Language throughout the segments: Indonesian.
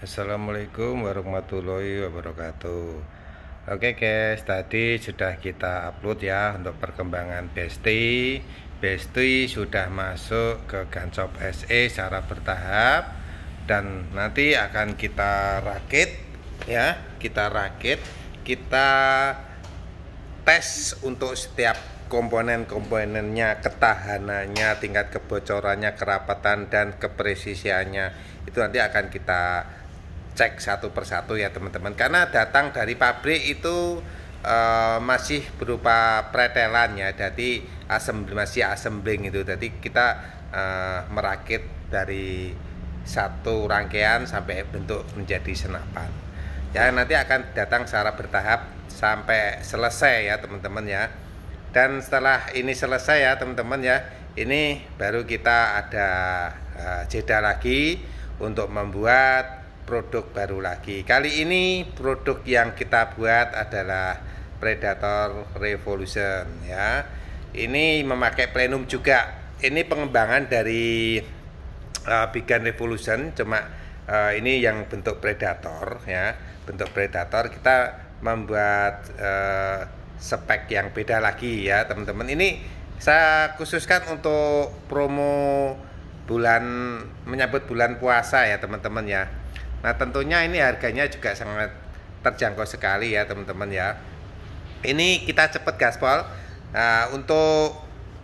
Assalamualaikum warahmatullahi wabarakatuh Oke guys tadi sudah kita upload ya untuk perkembangan Besti Besti sudah masuk ke Gancop SE secara bertahap dan nanti akan kita rakit ya kita rakit kita tes untuk setiap komponen-komponennya, ketahanannya, tingkat kebocorannya, kerapatan dan kepresisiannya. Itu nanti akan kita cek satu persatu ya teman-teman karena datang dari pabrik itu e, masih berupa pretelan ya jadi assembly, masih assembling itu jadi kita e, merakit dari satu rangkaian sampai bentuk menjadi senapan ya nanti akan datang secara bertahap sampai selesai ya teman-teman ya dan setelah ini selesai ya teman-teman ya ini baru kita ada e, jeda lagi untuk membuat produk baru lagi. Kali ini produk yang kita buat adalah Predator Revolution ya. Ini memakai plenum juga. Ini pengembangan dari uh, eh, Bigan Revolution cuma uh, ini yang bentuk predator ya. Bentuk predator kita membuat uh, spek yang beda lagi ya, teman-teman. Ini saya khususkan untuk promo bulan menyambut bulan puasa ya teman-teman ya Nah, tentunya ini harganya juga sangat terjangkau sekali ya, teman-teman ya. Ini kita cepet gaspol. Nah, untuk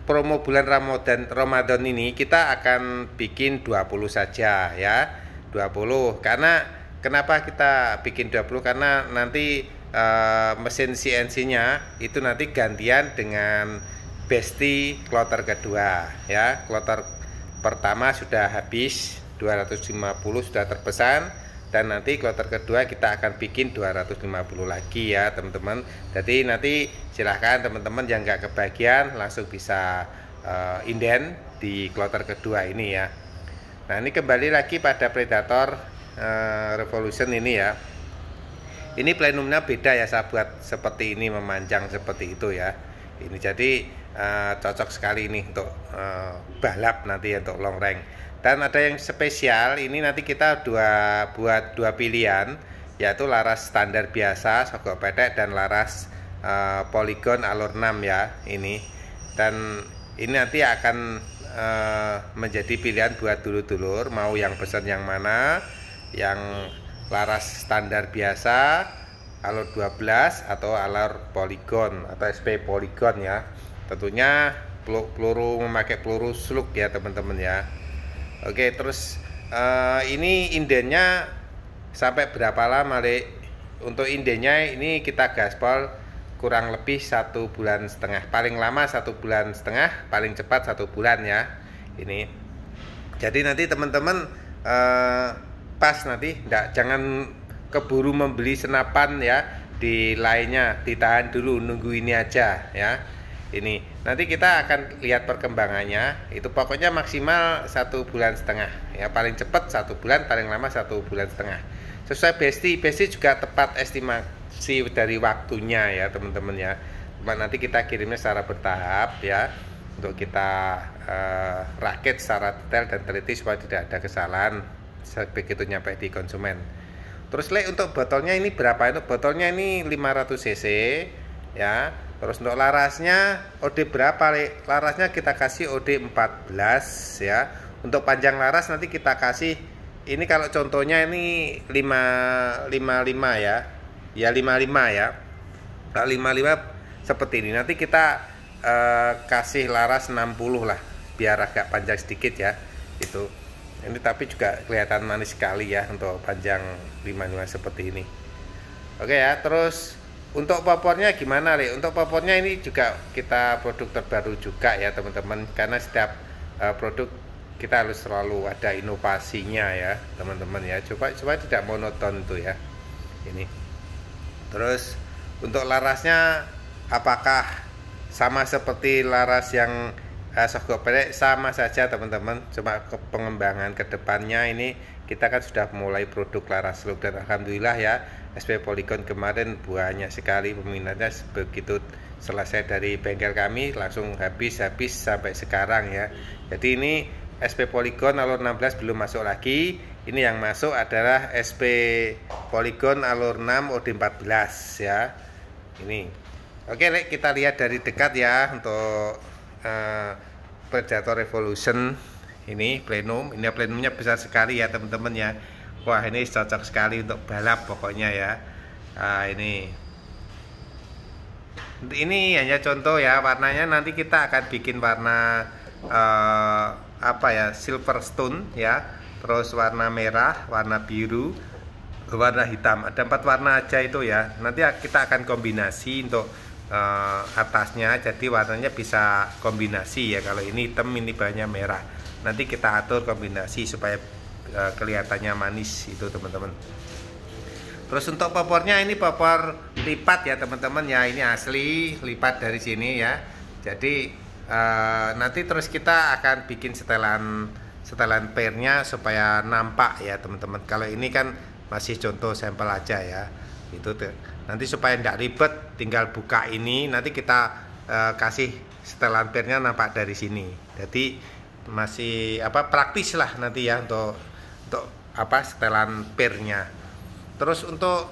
promo bulan Ramadan Ramadan ini kita akan bikin 20 saja ya. 20 karena kenapa kita bikin 20 karena nanti e, mesin CNC-nya itu nanti gantian dengan Besti kloter kedua ya. Kloter pertama sudah habis 250 sudah terpesan dan nanti kloter kedua kita akan bikin 250 lagi ya teman-teman jadi nanti silahkan teman-teman yang nggak kebagian langsung bisa uh, inden di kloter kedua ini ya nah ini kembali lagi pada predator uh, revolution ini ya ini plenumnya beda ya saya buat seperti ini memanjang seperti itu ya ini jadi uh, cocok sekali ini untuk uh, balap nanti ya, untuk long range dan ada yang spesial ini nanti kita dua buat dua pilihan yaitu laras standar biasa sogok petek dan laras uh, poligon alur 6 ya ini dan ini nanti akan uh, menjadi pilihan buat dulu dulur mau yang pesan yang mana yang laras standar biasa alur 12 atau alur poligon atau SP poligon ya tentunya peluru memakai peluru slug ya teman-teman ya Oke, terus uh, ini indennya sampai berapa lama, Lek? Untuk indennya ini kita gaspol kurang lebih satu bulan setengah paling lama satu bulan setengah paling cepat satu bulan ya ini jadi nanti teman-teman uh, pas nanti enggak jangan keburu membeli senapan ya di lainnya ditahan dulu nunggu ini aja ya ini nanti kita akan lihat perkembangannya itu pokoknya maksimal satu bulan setengah ya paling cepat satu bulan paling lama satu bulan setengah sesuai besti besti juga tepat estimasi dari waktunya ya teman-teman ya nanti kita kirimnya secara bertahap ya untuk kita eh, rakit secara detail dan teliti supaya tidak ada kesalahan begitu nyampe di konsumen terus le untuk botolnya ini berapa untuk botolnya ini 500 cc ya Terus untuk larasnya OD berapa, Le? Larasnya kita kasih OD 14 ya. Untuk panjang laras nanti kita kasih ini kalau contohnya ini 555 ya. Ya 55 ya. Kalau 55 seperti ini. Nanti kita eh, kasih laras 60 lah biar agak panjang sedikit ya. Itu. Ini tapi juga kelihatan manis sekali ya untuk panjang 55 seperti ini. Oke ya, terus untuk popornya gimana Le? Untuk popornya ini juga kita produk terbaru juga ya teman-teman karena setiap uh, produk kita harus selalu ada inovasinya ya teman-teman ya. Coba coba tidak monoton tuh ya. Ini. Terus untuk larasnya apakah sama seperti laras yang uh, eh, sogok sama saja teman-teman cuma ke pengembangan kedepannya ini kita kan sudah mulai produk laras seluk dan alhamdulillah ya SP Polygon kemarin banyak sekali peminatnya begitu selesai dari bengkel kami langsung habis-habis sampai sekarang ya jadi ini SP Polygon alur 16 belum masuk lagi ini yang masuk adalah SP Polygon alur 6 OD14 ya ini oke Lek, kita lihat dari dekat ya untuk uh, Predator Revolution ini plenum ini plenumnya besar sekali ya teman-teman ya wah ini cocok sekali untuk balap pokoknya ya nah, ini ini hanya contoh ya warnanya nanti kita akan bikin warna eh, apa ya silver stone ya terus warna merah warna biru warna hitam ada empat warna aja itu ya nanti kita akan kombinasi untuk eh, atasnya jadi warnanya bisa kombinasi ya kalau ini hitam ini banyak merah nanti kita atur kombinasi supaya Eh, kelihatannya manis itu teman-teman terus untuk popornya ini popor lipat ya teman-teman ya ini asli lipat dari sini ya jadi uh, nanti terus kita akan bikin setelan setelan pairnya supaya nampak ya teman-teman kalau ini kan masih contoh sampel aja ya itu tuh nanti supaya tidak ribet tinggal buka ini nanti kita uh, kasih setelan pairnya nampak dari sini jadi masih apa praktis lah nanti ya untuk untuk apa setelan pirnya terus untuk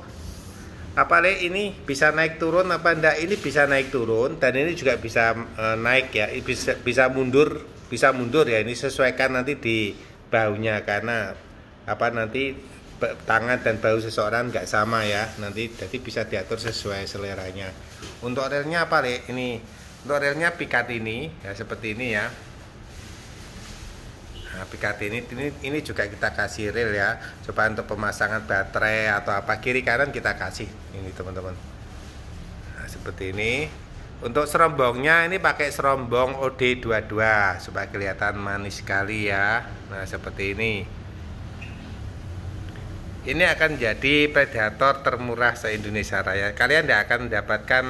apa le ini bisa naik turun apa ndak ini bisa naik turun dan ini juga bisa e, naik ya bisa bisa mundur bisa mundur ya ini sesuaikan nanti di baunya karena apa nanti tangan dan bau seseorang nggak sama ya nanti jadi bisa diatur sesuai seleranya untuk relnya apa le ini untuk relnya pikat ini ya seperti ini ya Nah, PKT ini, ini ini juga kita kasih reel ya. Coba untuk pemasangan baterai atau apa kiri kanan kita kasih ini teman-teman. Nah, seperti ini. Untuk serombongnya ini pakai serombong OD22 supaya kelihatan manis sekali ya. Nah, seperti ini. Ini akan jadi predator termurah se-Indonesia Raya. Kalian tidak akan mendapatkan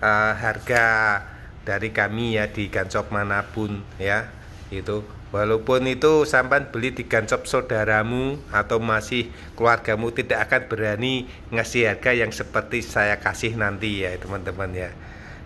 uh, harga dari kami ya di gancok manapun ya. Itu Walaupun itu sampan beli di gancop saudaramu atau masih keluargamu tidak akan berani ngasih harga yang seperti saya kasih nanti ya teman-teman ya.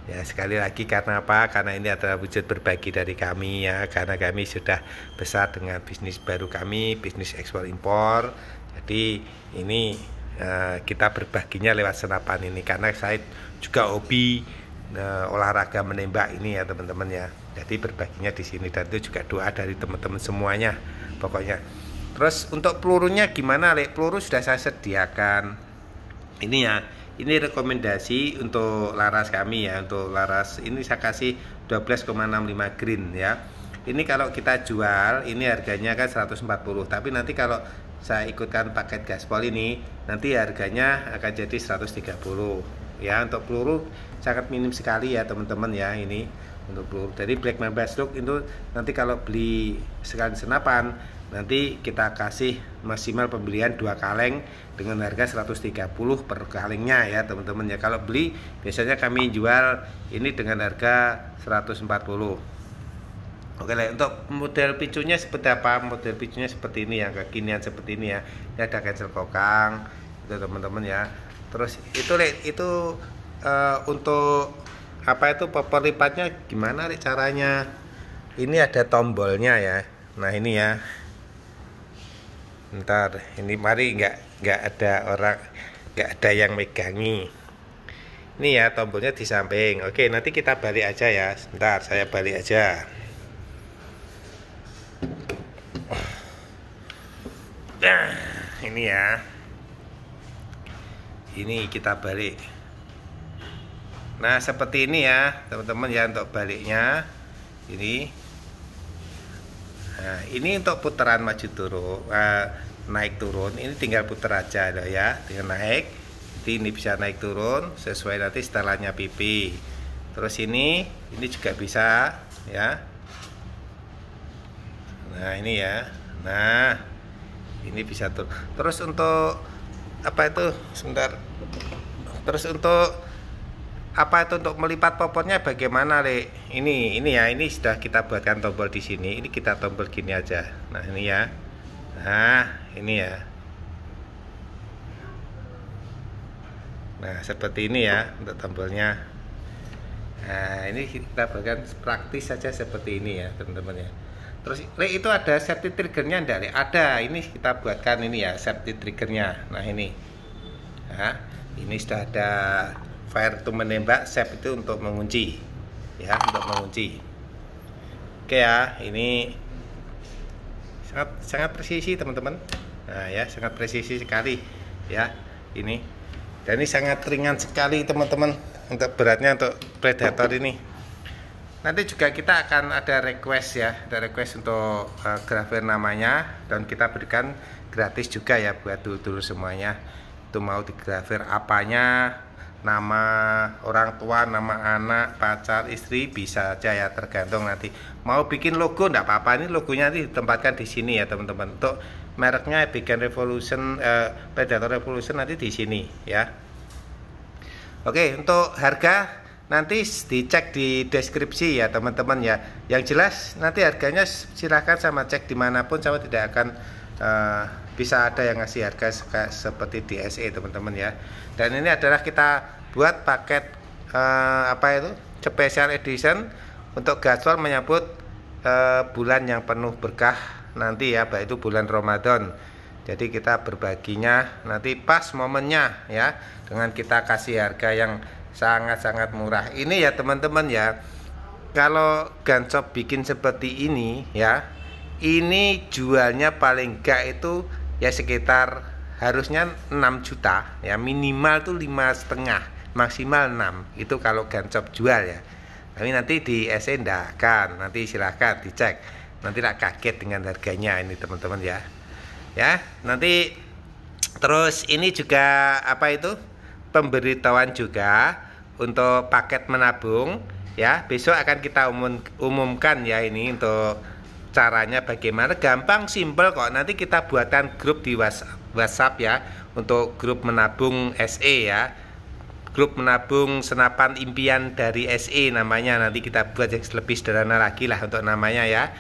Ya sekali lagi karena apa? Karena ini adalah wujud berbagi dari kami ya. Karena kami sudah besar dengan bisnis baru kami, bisnis ekspor impor. Jadi ini uh, kita berbaginya lewat senapan ini karena saya juga hobi uh, olahraga menembak ini ya teman-teman ya jadi berbaginya di sini dan itu juga doa dari teman-teman semuanya pokoknya terus untuk pelurunya gimana lek peluru sudah saya sediakan ini ya ini rekomendasi untuk laras kami ya untuk laras ini saya kasih 12,65 green ya ini kalau kita jual ini harganya kan 140 tapi nanti kalau saya ikutkan paket gaspol ini nanti harganya akan jadi 130 ya untuk peluru sangat minim sekali ya teman-teman ya ini untuk peluru jadi black member look itu nanti kalau beli sekali senapan nanti kita kasih maksimal pembelian dua kaleng dengan harga 130 per kalengnya ya teman-teman ya kalau beli biasanya kami jual ini dengan harga 140 Oke lah untuk model picunya seperti apa model picunya seperti ini ya kekinian seperti ini ya ini ada cancel kokang itu teman-teman ya terus itu itu uh, untuk apa itu lipatnya gimana nih caranya ini ada tombolnya ya nah ini ya ntar ini mari nggak nggak ada orang nggak ada yang megangi ini ya tombolnya di samping oke nanti kita balik aja ya ntar saya balik aja nah ini ya ini kita balik Nah seperti ini ya teman-teman ya untuk baliknya ini. Nah, ini untuk putaran maju turun eh, naik turun ini tinggal putar aja loh ya tinggal naik. Jadi ini bisa naik turun sesuai nanti setelahnya pipi. Terus ini ini juga bisa ya. Nah ini ya. Nah ini bisa turun. Terus untuk apa itu sebentar. Terus untuk apa itu untuk melipat popotnya bagaimana le ini ini ya ini sudah kita buatkan tombol di sini ini kita tombol gini aja nah ini ya nah ini ya nah seperti ini ya untuk tombolnya nah ini kita buatkan praktis saja seperti ini ya teman-teman ya terus le itu ada safety triggernya enggak le ada ini kita buatkan ini ya safety triggernya nah ini nah ini sudah ada fire itu menembak sep itu untuk mengunci ya untuk mengunci oke ya ini sangat sangat presisi teman-teman nah ya sangat presisi sekali ya ini dan ini sangat ringan sekali teman-teman untuk beratnya untuk predator ini nanti juga kita akan ada request ya ada request untuk uh, grafir namanya dan kita berikan gratis juga ya buat dulu-dulu semuanya itu mau di grafir apanya nama orang tua, nama anak, pacar, istri bisa aja ya tergantung nanti. Mau bikin logo enggak apa-apa ini logonya nanti ditempatkan di sini ya teman-teman. Untuk mereknya Bikin Revolution eh, Predator Revolution nanti di sini ya. Oke, untuk harga nanti dicek di deskripsi ya teman-teman ya. Yang jelas nanti harganya silahkan sama cek dimanapun sama tidak akan eh, bisa ada yang ngasih harga seperti di e, teman-teman ya dan ini adalah kita buat paket eh, apa itu special edition untuk gasol menyambut eh, bulan yang penuh berkah nanti ya baik itu bulan Ramadan jadi kita berbaginya nanti pas momennya ya dengan kita kasih harga yang sangat-sangat murah ini ya teman-teman ya kalau gancop bikin seperti ini ya ini jualnya paling gak itu ya sekitar harusnya 6 juta ya minimal tuh lima setengah maksimal 6 itu kalau gancop jual ya tapi nanti di SE kan nanti silahkan dicek nanti tak kaget dengan harganya ini teman-teman ya ya nanti terus ini juga apa itu pemberitahuan juga untuk paket menabung ya besok akan kita umum, umumkan ya ini untuk caranya bagaimana gampang simple kok nanti kita buatkan grup di WhatsApp ya untuk grup menabung SE ya grup menabung senapan impian dari SE namanya nanti kita buat yang lebih sederhana lagi lah untuk namanya ya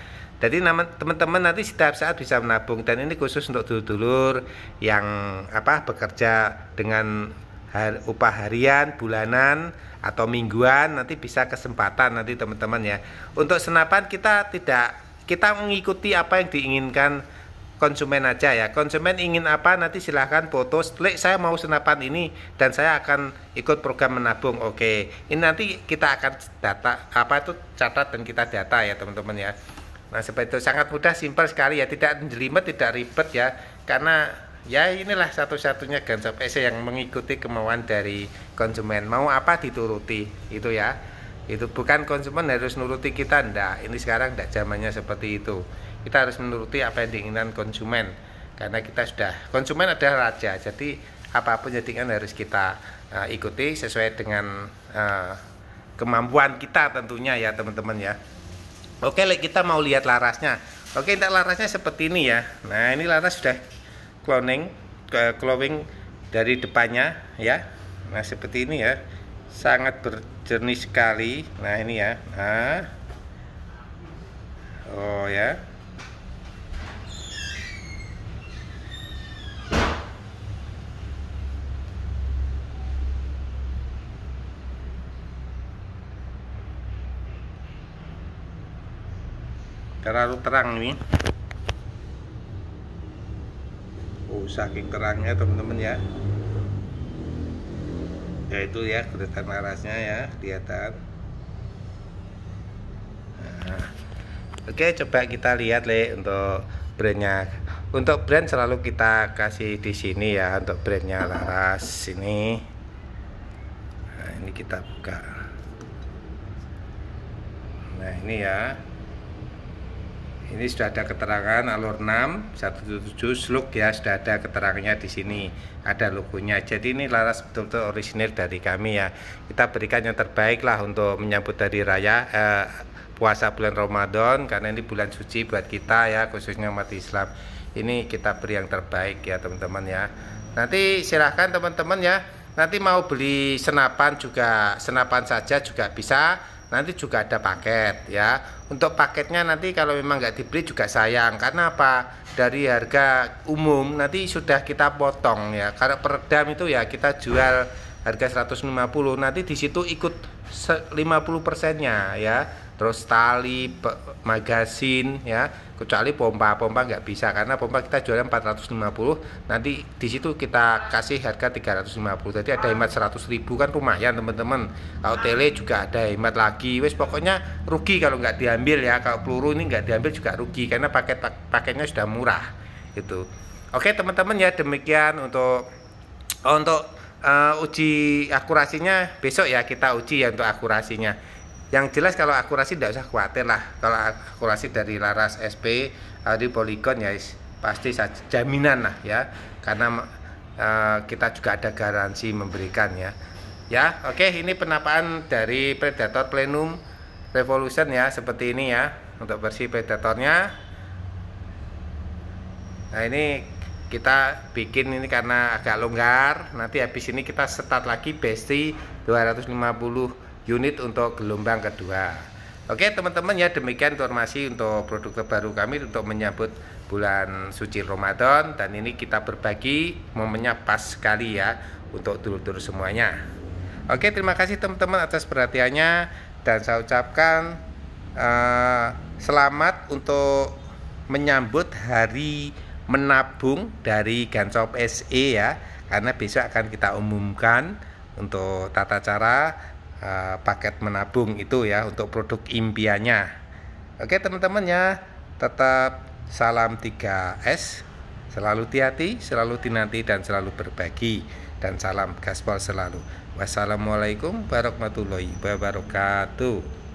jadi teman-teman nanti setiap saat bisa menabung dan ini khusus untuk dulur-dulur yang apa bekerja dengan Har, upah harian, bulanan, atau mingguan nanti bisa kesempatan nanti teman-teman ya. Untuk senapan kita tidak kita mengikuti apa yang diinginkan konsumen aja ya konsumen ingin apa nanti silahkan foto klik saya mau senapan ini dan saya akan ikut program menabung oke ini nanti kita akan data apa itu catat dan kita data ya teman-teman ya nah seperti itu sangat mudah simpel sekali ya tidak jelimet tidak ribet ya karena ya inilah satu-satunya Guns of yang mengikuti kemauan dari konsumen mau apa dituruti itu ya itu bukan konsumen harus nuruti kita ndak ini sekarang ndak zamannya seperti itu kita harus menuruti apa yang diinginkan konsumen karena kita sudah konsumen adalah raja jadi apapun jadi kan harus kita uh, ikuti sesuai dengan uh, kemampuan kita tentunya ya teman-teman ya oke kita mau lihat larasnya oke kita larasnya seperti ini ya nah ini laras sudah cloning uh, cloning dari depannya ya nah seperti ini ya sangat berjernih sekali nah ini ya nah oh ya terlalu terang ini, oh saking terangnya teman-teman ya ya itu ya kelihatan larasnya ya kelihatan nah. oke coba kita lihat le untuk brandnya untuk brand selalu kita kasih di sini ya untuk brandnya laras ini nah ini kita buka nah ini ya ini sudah ada keterangan alur 6 177 slug ya sudah ada keterangannya di sini ada logonya jadi ini laras betul-betul orisinil dari kami ya kita berikan yang terbaik lah untuk menyambut dari raya eh, puasa bulan Ramadan karena ini bulan suci buat kita ya khususnya umat Islam ini kita beri yang terbaik ya teman-teman ya nanti silahkan teman-teman ya nanti mau beli senapan juga senapan saja juga bisa nanti juga ada paket ya untuk paketnya nanti kalau memang nggak dibeli juga sayang karena apa dari harga umum nanti sudah kita potong ya karena peredam itu ya kita jual harga 150 nanti di situ ikut 50 persennya ya terus tali magasin ya kecuali pompa pompa nggak bisa karena pompa kita jualnya 450 nanti di situ kita kasih harga 350 jadi ada hemat 100 ribu kan lumayan teman-teman kalau tele juga ada hemat lagi wes pokoknya rugi kalau nggak diambil ya kalau peluru ini nggak diambil juga rugi karena paket paketnya sudah murah gitu oke teman-teman ya demikian untuk untuk uh, uji akurasinya besok ya kita uji ya untuk akurasinya yang jelas kalau akurasi tidak usah khawatir lah kalau akurasi dari Laras SP dari poligon ya pasti jaminan lah ya karena uh, kita juga ada garansi memberikan ya ya oke okay, ini penapaan dari Predator Plenum Revolution ya seperti ini ya untuk versi Predatornya nah ini kita bikin ini karena agak longgar nanti habis ini kita setat lagi besti 250 unit untuk gelombang kedua. Oke teman-teman ya demikian informasi untuk produk terbaru kami untuk menyambut bulan suci Ramadan dan ini kita berbagi momennya pas sekali ya untuk dulur-dulur semuanya. Oke terima kasih teman-teman atas perhatiannya dan saya ucapkan uh, selamat untuk menyambut hari menabung dari Gansop SE ya karena besok akan kita umumkan untuk tata cara uh, paket menabung itu ya untuk produk impiannya. Oke teman-teman ya, tetap salam 3S, selalu hati-hati, selalu dinanti dan selalu berbagi dan salam gaspol selalu. Wassalamualaikum warahmatullahi wabarakatuh.